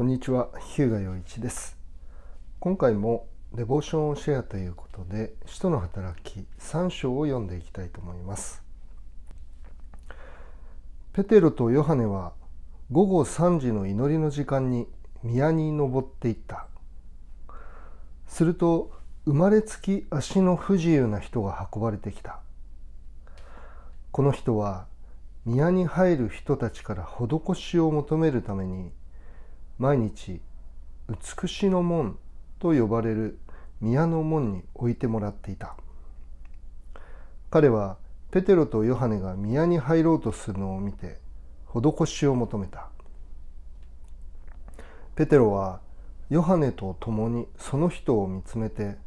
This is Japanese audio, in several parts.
こんにちは、日向陽一です。今回もデボーションをシェアということで、使徒の働き3章を読んでいきたいと思います。ペテロとヨハネは午後3時の祈りの時間に宮に登っていった。すると、生まれつき足の不自由な人が運ばれてきた。この人は宮に入る人たちから施しを求めるために毎日美しの門と呼ばれる宮の門に置いてもらっていた彼はペテロとヨハネが宮に入ろうとするのを見て施しを求めたペテロはヨハネと共にその人を見つめて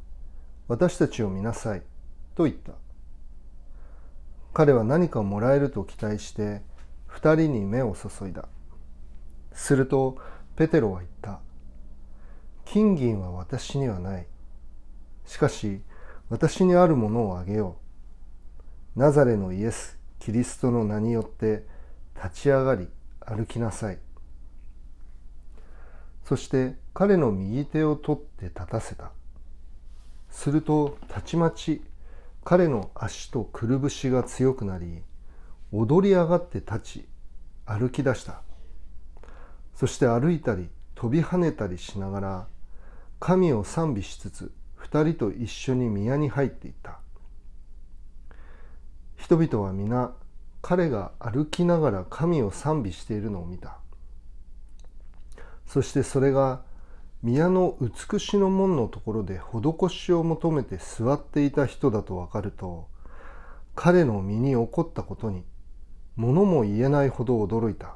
私たちを見なさいと言った彼は何かもらえると期待して2人に目を注いだするとペテロは言った。金銀は私にはない。しかし、私にあるものをあげよう。ナザレのイエス・キリストの名によって立ち上がり歩きなさい。そして彼の右手を取って立たせた。するとたちまち彼の足とくるぶしが強くなり、踊り上がって立ち、歩き出した。そして歩いたり飛び跳ねたりしながら神を賛美しつつ2人と一緒に宮に入っていった人々は皆彼が歩きながら神を賛美しているのを見たそしてそれが宮の美しの門のところで施しを求めて座っていた人だとわかると彼の身に起こったことに物も言えないほど驚いた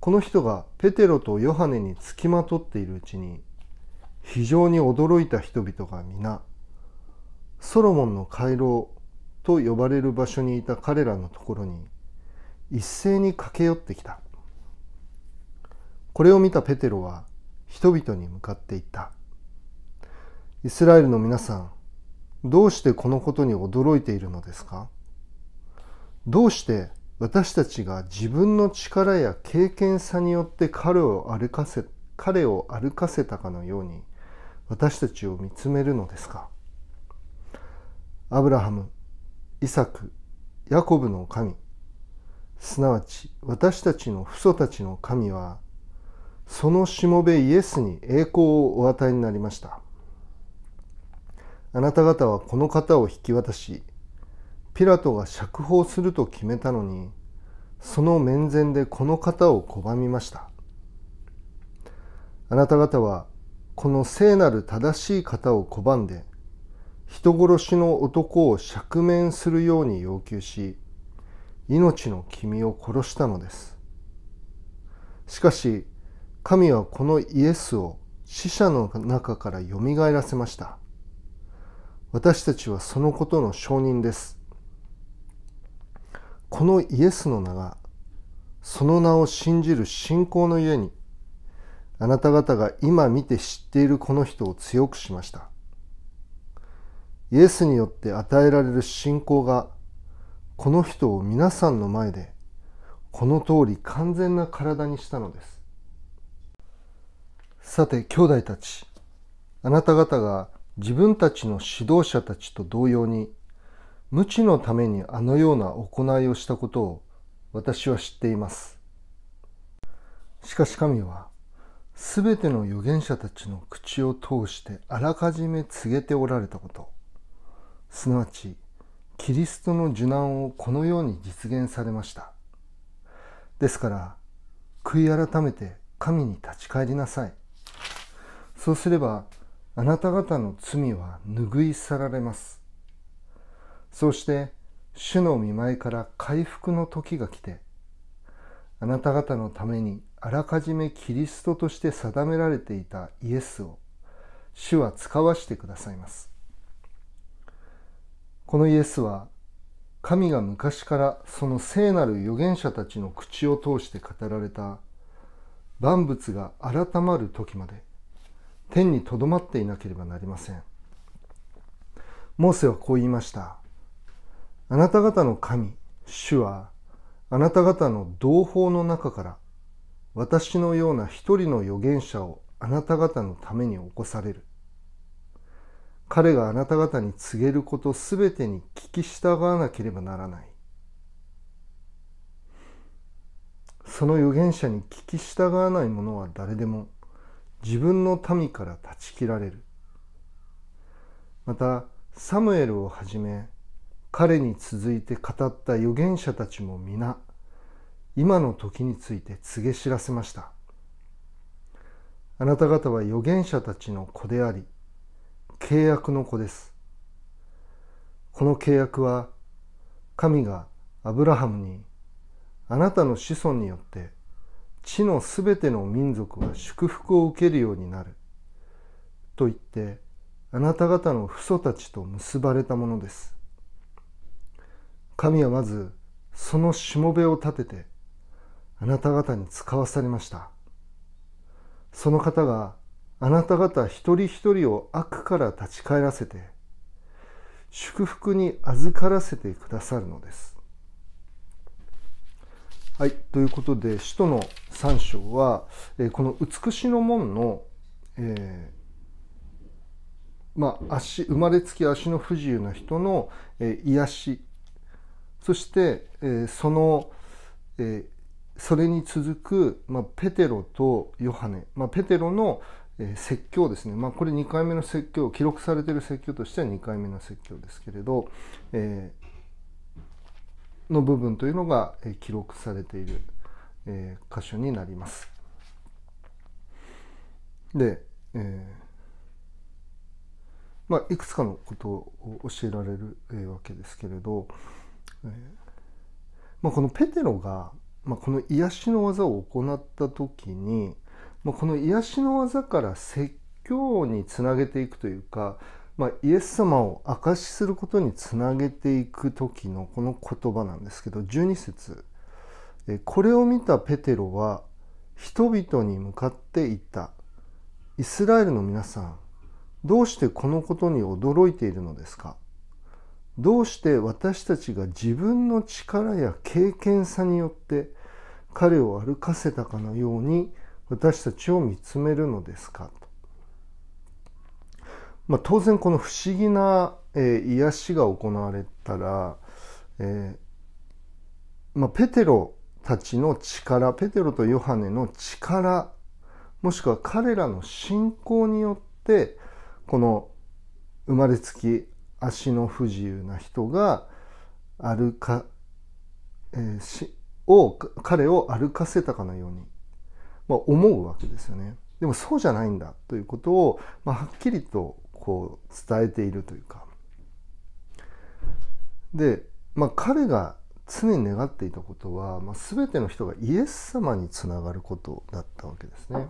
この人がペテロとヨハネにつきまとっているうちに非常に驚いた人々が皆ソロモンの回廊と呼ばれる場所にいた彼らのところに一斉に駆け寄ってきたこれを見たペテロは人々に向かっていったイスラエルの皆さんどうしてこのことに驚いているのですかどうして私たちが自分の力や経験さによって彼を歩かせ彼を歩かせたかのように私たちを見つめるのですかアブラハムイサクヤコブの神すなわち私たちの父祖たちの神はそのしもべイエスに栄光をお与えになりましたあなた方はこの方を引き渡しピラトが釈放すると決めたのにその面前でこの方を拒みましたあなた方はこの聖なる正しい方を拒んで人殺しの男を釈明するように要求し命の君を殺したのですしかし神はこのイエスを死者の中からよみがえらせました私たちはそのことの証人ですこのイエスの名がその名を信じる信仰のゆえにあなた方が今見て知っているこの人を強くしましたイエスによって与えられる信仰がこの人を皆さんの前でこの通り完全な体にしたのですさて兄弟たちあなた方が自分たちの指導者たちと同様に無知のためにあのような行いをしたことを私は知っています。しかし神は、すべての預言者たちの口を通してあらかじめ告げておられたこと、すなわち、キリストの受難をこのように実現されました。ですから、悔い改めて神に立ち返りなさい。そうすれば、あなた方の罪は拭い去られます。そうして主の見舞いから回復の時が来てあなた方のためにあらかじめキリストとして定められていたイエスを主は使わしてくださいますこのイエスは神が昔からその聖なる預言者たちの口を通して語られた万物が改まる時まで天にとどまっていなければなりませんモーセはこう言いましたあなた方の神、主は、あなた方の同胞の中から、私のような一人の預言者をあなた方のために起こされる。彼があなた方に告げることすべてに聞き従わなければならない。その預言者に聞き従わない者は誰でも自分の民から断ち切られる。また、サムエルをはじめ、彼に続いて語った預言者たちも皆今の時について告げ知らせましたあなた方は預言者たちの子であり契約の子ですこの契約は神がアブラハムにあなたの子孫によって地のすべての民族は祝福を受けるようになると言ってあなた方の父祖たちと結ばれたものです神はまずそのしもべを立ててあなた方に使わされましたその方があなた方一人一人を悪から立ち返らせて祝福に預からせてくださるのですはい、ということで「使徒の三章は」えこの「美しの門の」えー、まあ、足生まれつき足の不自由な人の、えー、癒しそして、えー、その、えー、それに続く、まあ、ペテロとヨハネ、まあ、ペテロの、えー、説教ですね、まあ、これ2回目の説教記録されている説教としては2回目の説教ですけれど、えー、の部分というのが、えー、記録されている、えー、箇所になります。で、えー、まあ、いくつかのことを教えられるわけですけれど、まあ、このペテロが、まあ、この癒しの技を行った時に、まあ、この癒しの技から説教につなげていくというか、まあ、イエス様を証しすることにつなげていく時のこの言葉なんですけど12節これを見たペテロは人々に向かって言ったイスラエルの皆さんどうしてこのことに驚いているのですか?」。どうして私たちが自分の力や経験さによって彼を歩かせたかのように私たちを見つめるのですかと、まあ、当然この不思議な、えー、癒しが行われたら、えー、まあ、ペテロたちの力ペテロとヨハネの力もしくは彼らの信仰によってこの生まれつき足の不自由な人が歩か、えー、しを彼を歩かせたかのように、まあ、思うわけですよね。でもそうじゃないんだということを、まあ、はっきりとこう伝えているというか。で、まあ、彼が常に願っていたことは、まあ、全ての人がイエス様につながることだったわけですね。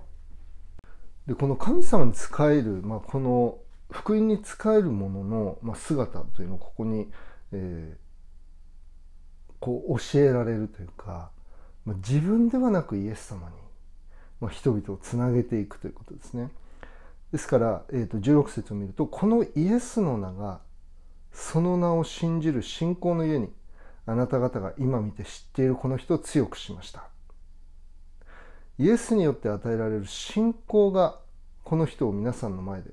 でこの神様に仕える、まあ、この福音に仕える者の、まあ、姿というのをここに、えー、こう教えられるというか、まあ、自分ではなくイエス様に、まあ、人々をつなげていくということですね。ですから、えー、と16節を見るとこのイエスの名がその名を信じる信仰の家にあなた方が今見て知っているこの人を強くしました。イエスによって与えられる信仰がこの人を皆さんの前で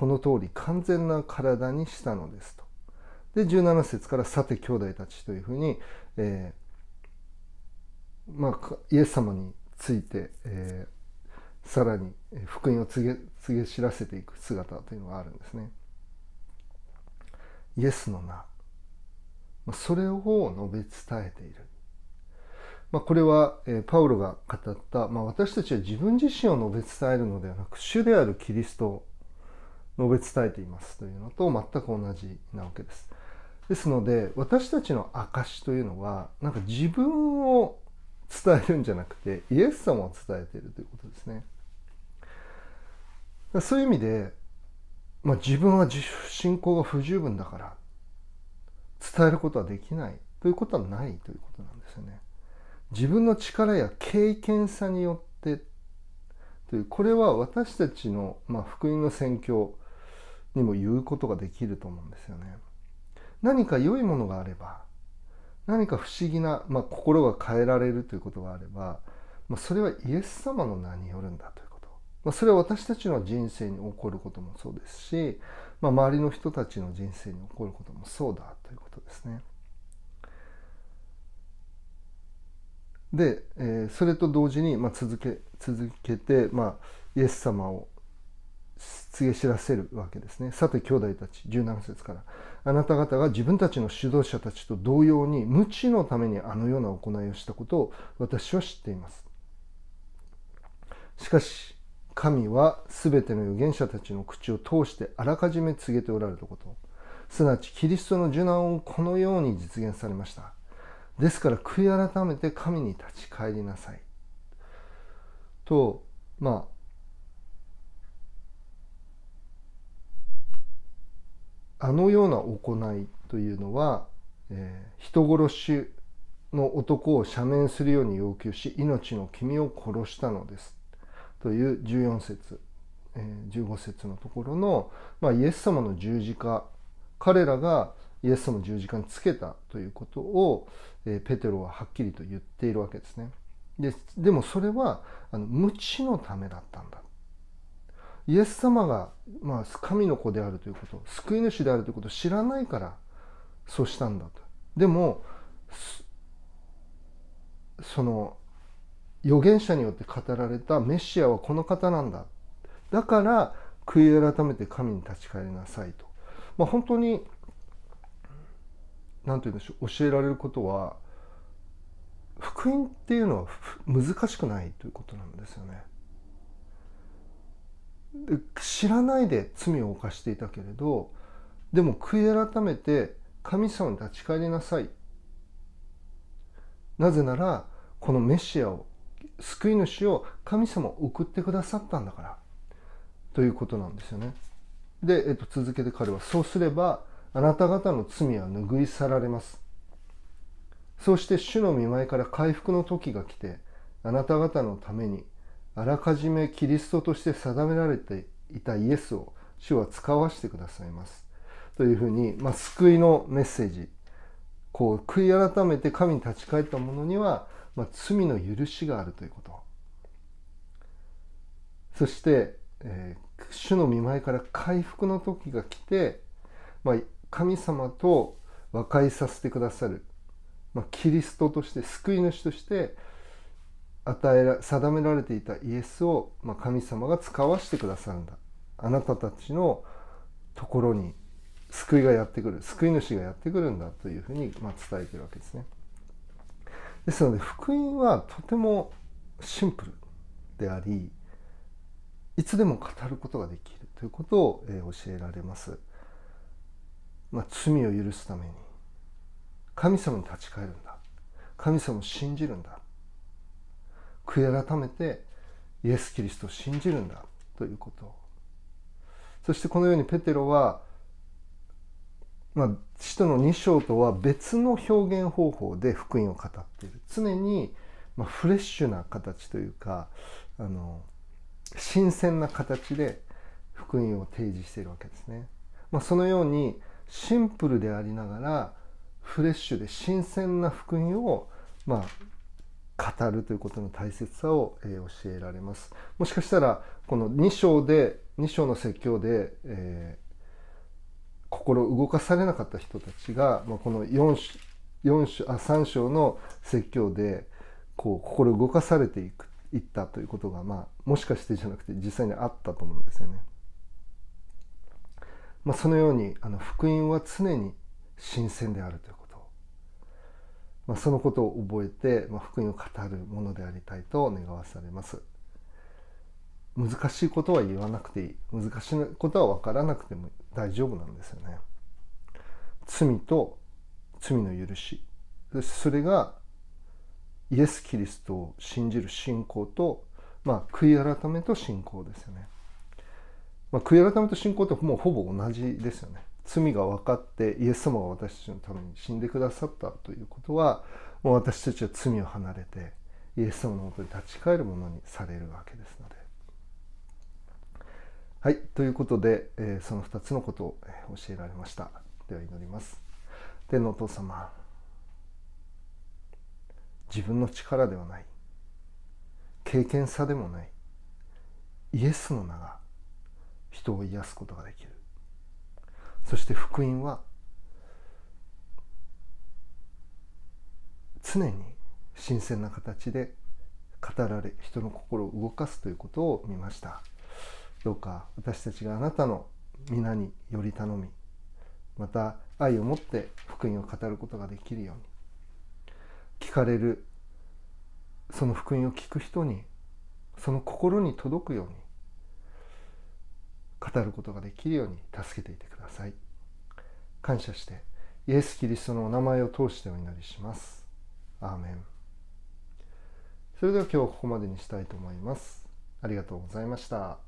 この通り完全な体にしたのですと。で17節から「さて兄弟たち」というふうに、えー、まあ、イエス様について、えー、さらに福音を告げ告げ知らせていく姿というのがあるんですね。イエスの名それを述べ伝えている。まあ、これは、えー、パウロが語った、まあ、私たちは自分自身を述べ伝えるのではなく主であるキリスト述べ伝えていますというのと全く同じなわけです。ですので私たちの証というのはなんか自分を伝えるんじゃなくてイエス様を伝えているということですね。そういう意味で、まあ、自分は信仰が不十分だから伝えることはできないということはないということなんですよね。自分の力や経験さによってというこれは私たちの、まあ、福音の宣教にも言うことができると思うんですよね。何か良いものがあれば何か不思議な、まあ、心が変えられるということがあれば、まあ、それはイエス様の名によるんだということ、まあ、それは私たちの人生に起こることもそうですし、まあ、周りの人たちの人生に起こることもそうだということですね。で、えー、それと同時に、まあ、続け続けて、まあ、イエス様を告げ知らせるわけですね。さて兄弟たち、17節から。あなた方が自分たちの指導者たちと同様に無知のためにあのような行いをしたことを私は知っています。しかし、神は全ての預言者たちの口を通してあらかじめ告げておられたこと。すなわちキリストの受難をこのように実現されました。ですから悔い改めて神に立ち返りなさい。と、まあ、あのような行いというのは、えー、人殺しの男を赦免するように要求し命の君を殺したのですという14節、えー、15節のところの、まあ、イエス様の十字架彼らがイエス様の十字架につけたということを、えー、ペテロははっきりと言っているわけですね。ででもそれはあの無知のためだったんだイエス様が、まあ、神の子であるということ救い主であるということを知らないからそうしたんだとでもその預言者によって語られたメシアはこの方なんだだから悔い改めて神に立ち返りなさいと、まあ、本当に何て言うんでしょう教えられることは福音っていうのは難しくないということなんですよね。知らないで罪を犯していたけれどでも悔い改めて神様に立ち返りなさいなぜならこのメシアを救い主を神様を送ってくださったんだからということなんですよねで、えっと、続けて彼はそうすればあなた方の罪は拭い去られますそうして主の見舞いから回復の時が来てあなた方のためにあらかじめキリストとして定められていたイエスを主は使わしてくださいます。というふうに、まあ、救いのメッセージこう悔い改めて神に立ち返った者には、まあ、罪の許しがあるということそして、えー、主の見前から回復の時が来て、まあ、神様と和解させてくださる、まあ、キリストとして救い主として与えら定められていたイエスを、まあ、神様が使わしてくださるんだあなたたちのところに救いがやってくる救い主がやってくるんだというふうに、まあ、伝えてるわけですねですので福音はとてもシンプルでありいつでも語ることができるということを、えー、教えられます、まあ、罪を許すために神様に立ち返るんだ神様を信じるんだ悔い改めてイエス・キリストを信じるんだということそしてこのようにペテロは、まあ、使徒の2章とは別の表現方法で福音を語っている常に、まあ、フレッシュな形というかあの新鮮な形で福音を提示しているわけですね、まあ、そのようにシンプルでありながらフレッシュで新鮮な福音をまあ語るということの大切さを、えー、教えられます。もしかしたらこの2章で2章の説教で、えー、心動かされなかった人たちが、まあ、この 4, 4章あ3章の説教でこう心動かされていくいったということが、まあ、もしかしてじゃなくて実際にあったと思うんですよね。まあ、そのようにあの福音は常に新鮮であるというまあ、そのことを覚えて、まあ、福音を語るものでありたいと願わされます。難しいことは言わなくていい難しいことは分からなくても大丈夫なんですよね。罪と罪の許しそれがイエス・キリストを信じる信仰と、まあ、悔い改めと信仰ですよね。まあ、悔い改めと信仰ってもうほぼ同じですよね。罪が分かってイエス様が私たちのために死んでくださったということはもう私たちは罪を離れてイエス様のもとに立ち返るものにされるわけですので。はいということで、えー、その2つのことを教えられました。では祈ります。天のお父様自分の力ではない経験さでもないイエスの名が人を癒すことができるそして福音は常に新鮮な形で語られ人の心を動かすということを見ましたどうか私たちがあなたの皆により頼みまた愛を持って福音を語ることができるように聞かれるその福音を聞く人にその心に届くように語ることができるように助けていてください感謝してイエス・キリストのお名前を通してお祈りしますアーメンそれでは今日はここまでにしたいと思いますありがとうございました